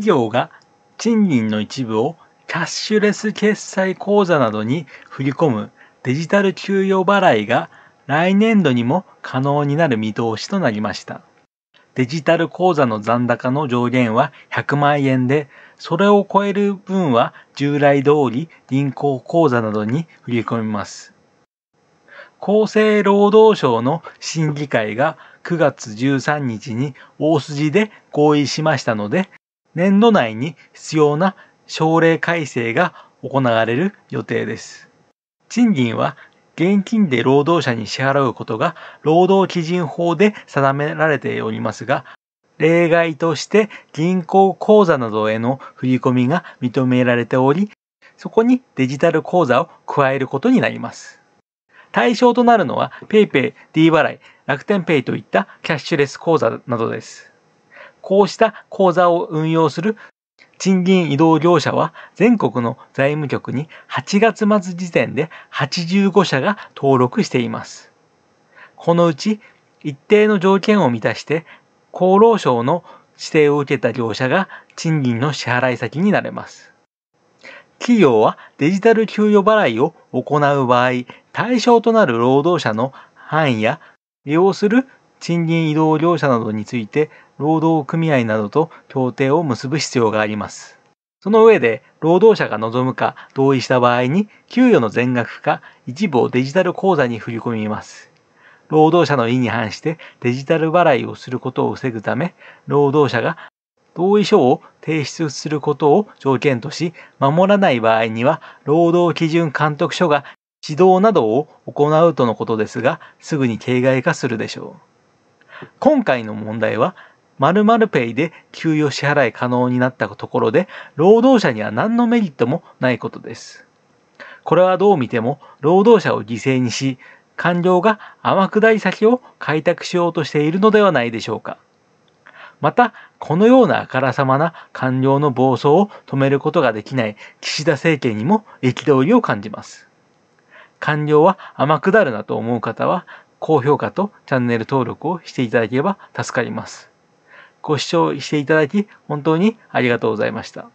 企業が賃金の一部をキャッシュレス決済口座などに振り込むデジタル給与払いが来年度にも可能になる見通しとなりました。デジタル口座の残高の上限は100万円で、それを超える分は従来通り銀行口座などに振り込みます。厚生労働省の審議会が9月13日に大筋で合意しましたので、年度内に必要な省令改正が行われる予定です。賃金は現金で労働者に支払うことが労働基準法で定められておりますが、例外として銀行口座などへの振り込みが認められており、そこにデジタル口座を加えることになります。対象となるのは PayPay、D 払い、楽天 Pay といったキャッシュレス口座などです。こうした口座を運用する賃金移動業者は全国の財務局に8月末時点で85社が登録しています。このうち一定の条件を満たして厚労省の指定を受けた業者が賃金の支払い先になれます。企業はデジタル給与払いを行う場合、対象となる労働者の範囲や利用する賃金移動業者などについて労働組合などと協定を結ぶ必要があります。その上で、労働者が望むか同意した場合に、給与の全額か一部をデジタル口座に振り込みます。労働者の意に反してデジタル払いをすることを防ぐため、労働者が同意書を提出することを条件とし、守らない場合には、労働基準監督署が指導などを行うとのことですが、すぐに形骸化するでしょう。今回の問題は、〇〇ペイで給与支払い可能になったところで、労働者には何のメリットもないことです。これはどう見ても、労働者を犠牲にし、官僚が天下り先を開拓しようとしているのではないでしょうか。また、このようなあからさまな官僚の暴走を止めることができない岸田政権にも憤りを感じます。官僚は天下るなと思う方は、高評価とチャンネル登録をしていただければ助かります。ご視聴していただき本当にありがとうございました。